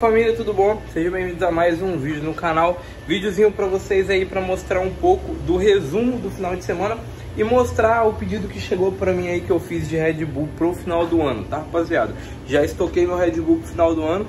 Família, tudo bom? Sejam bem-vindos a mais um vídeo no canal. Vídeozinho para vocês aí para mostrar um pouco do resumo do final de semana e mostrar o pedido que chegou para mim aí que eu fiz de Red Bull pro final do ano, tá, rapaziada? Já estoquei meu Red Bull pro final do ano.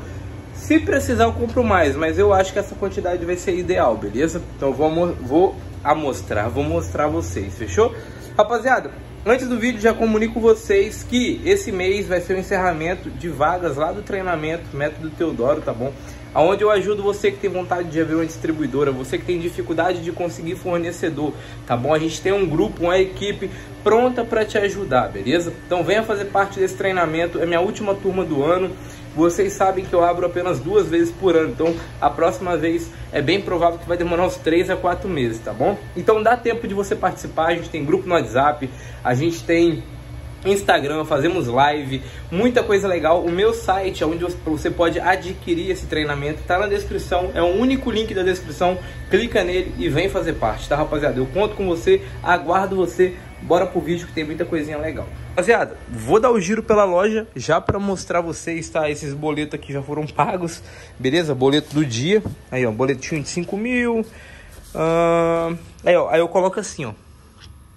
Se precisar, eu compro mais, mas eu acho que essa quantidade vai ser ideal, beleza? Então vou, vou a mostrar, vou mostrar a vocês, fechou? Rapaziada, Antes do vídeo, já comunico vocês que esse mês vai ser o encerramento de vagas lá do treinamento Método Teodoro, tá bom? Onde eu ajudo você que tem vontade de abrir uma distribuidora, você que tem dificuldade de conseguir fornecedor, tá bom? A gente tem um grupo, uma equipe pronta para te ajudar, beleza? Então venha fazer parte desse treinamento, é minha última turma do ano. Vocês sabem que eu abro apenas duas vezes por ano, então a próxima vez é bem provável que vai demorar uns 3 a 4 meses, tá bom? Então dá tempo de você participar, a gente tem grupo no WhatsApp, a gente tem Instagram, fazemos live, muita coisa legal. O meu site, é onde você pode adquirir esse treinamento, tá na descrição, é o único link da descrição. Clica nele e vem fazer parte, tá, rapaziada? Eu conto com você, aguardo você. Bora pro vídeo que tem muita coisinha legal. Rapaziada, vou dar o um giro pela loja já para mostrar vocês, tá? Esses boletos aqui já foram pagos, beleza? Boleto do dia, aí ó, boletinho de 5 mil. Uh, aí ó, aí eu coloco assim, ó.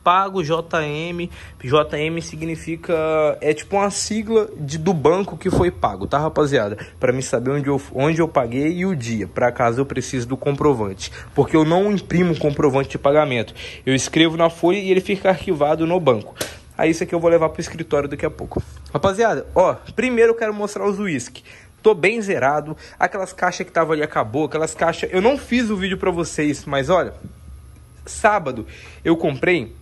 Pago JM, JM significa é tipo uma sigla de, do banco que foi pago, tá, rapaziada? Para me saber onde eu, onde eu paguei e o dia, para caso eu precise do comprovante, porque eu não imprimo comprovante de pagamento. Eu escrevo na folha e ele fica arquivado no banco. Aí isso aqui eu vou levar pro escritório daqui a pouco. Rapaziada, ó, primeiro eu quero mostrar os uísque. Tô bem zerado, aquelas caixas que tava ali acabou, aquelas caixas... Eu não fiz o vídeo pra vocês, mas olha... Sábado eu comprei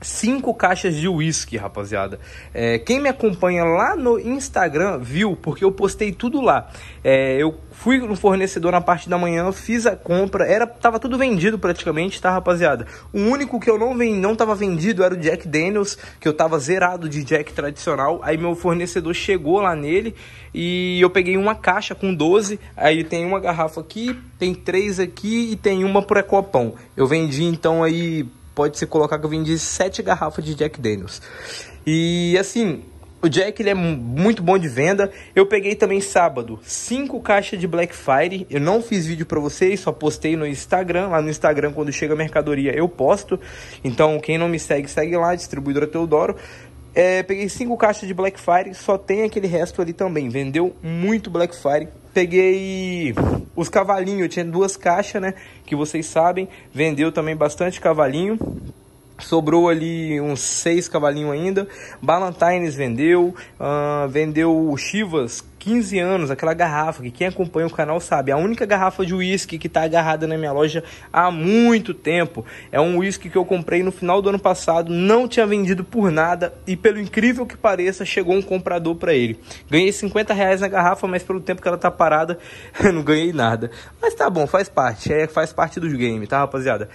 cinco caixas de uísque, rapaziada. É, quem me acompanha lá no Instagram viu, porque eu postei tudo lá. É, eu fui no fornecedor na parte da manhã, fiz a compra, era tava tudo vendido praticamente, tá, rapaziada? O único que eu não vendi, não tava vendido era o Jack Daniels, que eu tava zerado de Jack tradicional. Aí meu fornecedor chegou lá nele e eu peguei uma caixa com 12, aí tem uma garrafa aqui, tem três aqui e tem uma para copão. Eu vendi então aí pode-se colocar que eu vendi sete garrafas de Jack Daniels. E assim, o Jack ele é muito bom de venda. Eu peguei também sábado cinco caixas de Black Fire. Eu não fiz vídeo para vocês, só postei no Instagram. Lá no Instagram, quando chega a mercadoria, eu posto. Então, quem não me segue, segue lá, distribuidora Teodoro. É, peguei cinco caixas de Black Fire, só tem aquele resto ali também. Vendeu muito Black Fire peguei os cavalinhos, tinha duas caixas, né? Que vocês sabem, vendeu também bastante cavalinho. Sobrou ali uns seis cavalinhos ainda. Ballantines vendeu. Uh, vendeu o Chivas 15 anos, aquela garrafa que quem acompanha o canal sabe, a única garrafa de uísque que está agarrada na minha loja há muito tempo. É um uísque que eu comprei no final do ano passado, não tinha vendido por nada e, pelo incrível que pareça, chegou um comprador para ele. Ganhei 50 reais na garrafa, mas pelo tempo que ela tá parada, não ganhei nada. Mas tá bom, faz parte, é, faz parte do game, tá rapaziada?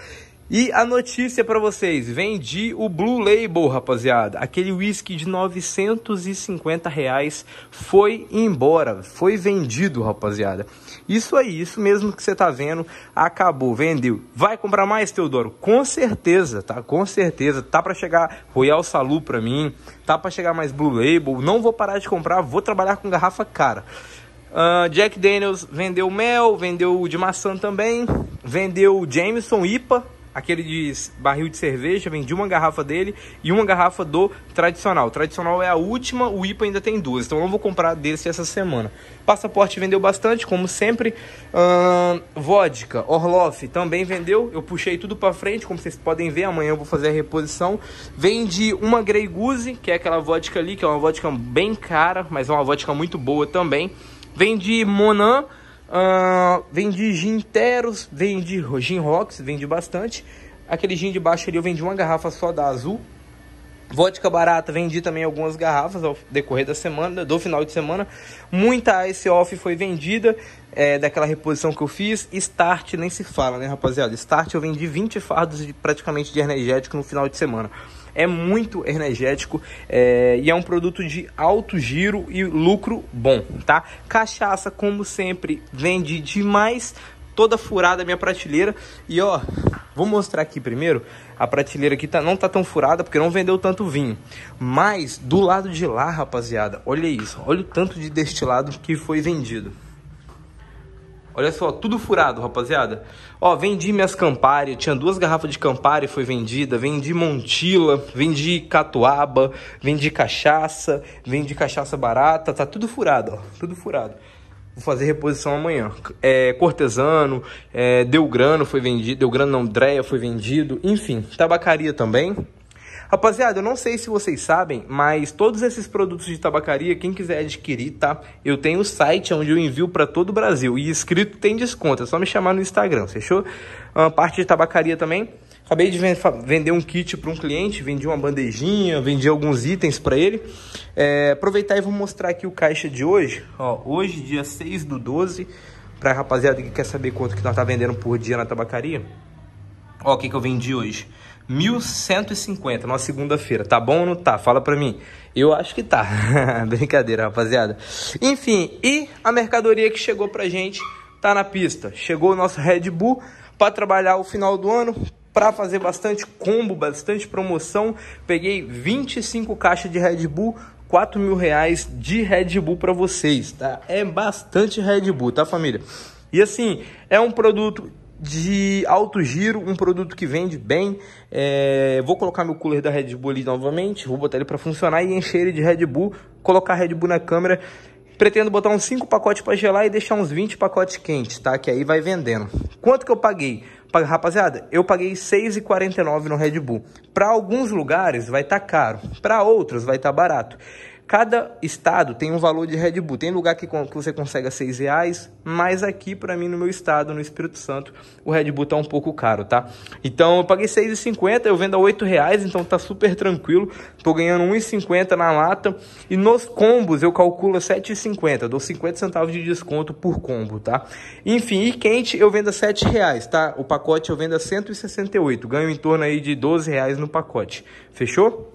E a notícia para vocês, vendi o Blue Label, rapaziada. Aquele whisky de 950 reais foi embora, foi vendido, rapaziada. Isso aí, isso mesmo que você tá vendo, acabou, vendeu. Vai comprar mais, Teodoro? Com certeza, tá? Com certeza. Tá para chegar Royal Salu para mim, tá para chegar mais Blue Label. Não vou parar de comprar, vou trabalhar com garrafa cara. Uh, Jack Daniels vendeu mel, vendeu de maçã também, vendeu Jameson IPA aquele de barril de cerveja, vendi uma garrafa dele e uma garrafa do tradicional. O tradicional é a última, o IPA ainda tem duas, então eu não vou comprar desse essa semana. Passaporte vendeu bastante, como sempre. Hum, vodka, Orloff também vendeu, eu puxei tudo para frente, como vocês podem ver, amanhã eu vou fazer a reposição. Vendi uma Grey Goose, que é aquela vodka ali, que é uma vodka bem cara, mas é uma vodka muito boa também. Vendi Monan Uh, vendi gin teros, vendi gin rocks, vendi bastante. Aquele gin de baixo ali eu vendi uma garrafa só da azul, Vodka barata, vendi também algumas garrafas ao decorrer da semana, do final de semana. Muita Ice Off foi vendida, é, daquela reposição que eu fiz. Start nem se fala, né, rapaziada? Start eu vendi 20 fardos de, praticamente de energético no final de semana. É muito energético é, e é um produto de alto giro e lucro bom, tá? Cachaça, como sempre, vende demais toda furada a minha prateleira. E ó, vou mostrar aqui primeiro. A prateleira aqui tá, não tá tão furada porque não vendeu tanto vinho. Mas do lado de lá, rapaziada, olha isso. Olha o tanto de destilado que foi vendido. Olha só, tudo furado, rapaziada. Ó, vendi minhas Campari, tinha duas garrafas de Campari foi vendida, vendi Montila, vendi Catuaba, vendi cachaça, vendi cachaça barata, tá tudo furado, ó, tudo furado. Vou fazer reposição amanhã. É, Cortesano, é, Delgrano foi vendido, Delgrano não, Dreia foi vendido, enfim, tabacaria também. Rapaziada, eu não sei se vocês sabem, mas todos esses produtos de tabacaria, quem quiser adquirir, tá? Eu tenho o site onde eu envio para todo o Brasil e escrito tem desconto, é só me chamar no Instagram, fechou? A ah, parte de tabacaria também, Acabei de vender um kit para um cliente, vendi uma bandejinha, vendi alguns itens para ele. É, aproveitar e vou mostrar aqui o caixa de hoje. Ó, hoje, dia 6 do 12, para a rapaziada que quer saber quanto que nós tá vendendo por dia na tabacaria. Ó, o que, que eu vendi hoje? 1.150 na segunda-feira. Tá bom ou não tá? Fala para mim. Eu acho que tá. Brincadeira, rapaziada. Enfim, e a mercadoria que chegou para gente tá na pista. Chegou o nosso Red Bull para trabalhar o final do ano, para fazer bastante combo, bastante promoção. Peguei 25 caixas de Red Bull, 4 mil reais de Red Bull para vocês, tá? É bastante Red Bull, tá família? E assim, é um produto de alto giro, um produto que vende bem. É, vou colocar meu cooler da Red Bull ali novamente, vou botar ele para funcionar e encher ele de Red Bull, colocar Red Bull na câmera Pretendo botar uns 5 pacotes para gelar e deixar uns 20 pacotes quentes, tá? Que aí vai vendendo. Quanto que eu paguei? Rapaziada, eu paguei R$6,49 no Red Bull. Para alguns lugares vai estar tá caro, para outros vai estar tá barato. Cada estado tem um valor de Red Bull. Tem lugar que, que você consegue a seis reais, mas aqui para mim no meu estado, no Espírito Santo, o Red Bull tá um pouco caro, tá? Então eu paguei 6,50, eu vendo a oito reais, então tá super tranquilo. Tô ganhando 1,50 na lata. E nos combos eu calculo cinquenta. Dou 50 centavos de desconto por combo, tá? Enfim, e quente eu vendo a sete reais, tá? O pacote eu vendo a 168. Ganho em torno aí de 12 reais no pacote. Fechou?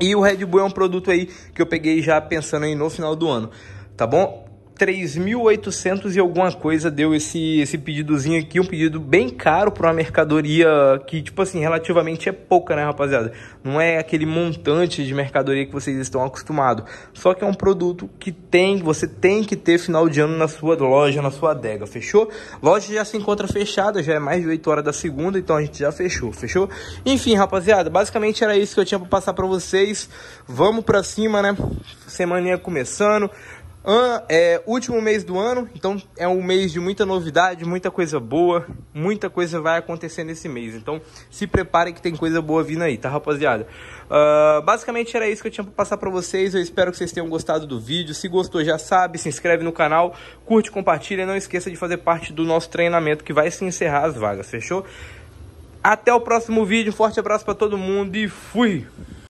E o Red Bull é um produto aí que eu peguei já pensando aí no final do ano, tá bom? 3.800 e alguma coisa deu esse, esse pedidozinho aqui, um pedido bem caro para uma mercadoria que, tipo assim, relativamente é pouca, né, rapaziada? Não é aquele montante de mercadoria que vocês estão acostumados. Só que é um produto que tem, você tem que ter final de ano na sua loja, na sua adega, fechou? Loja já se encontra fechada, já é mais de 8 horas da segunda, então a gente já fechou, fechou? Enfim, rapaziada, basicamente era isso que eu tinha para passar para vocês. Vamos para cima, né? Semaninha começando. An, é, último mês do ano, então é um mês de muita novidade, muita coisa boa, muita coisa vai acontecer nesse mês. Então se prepare que tem coisa boa vindo aí, tá rapaziada? Uh, basicamente era isso que eu tinha pra passar pra vocês. Eu espero que vocês tenham gostado do vídeo. Se gostou, já sabe, se inscreve no canal, curte, compartilha e não esqueça de fazer parte do nosso treinamento que vai se encerrar as vagas, fechou? Até o próximo vídeo, forte abraço para todo mundo e fui!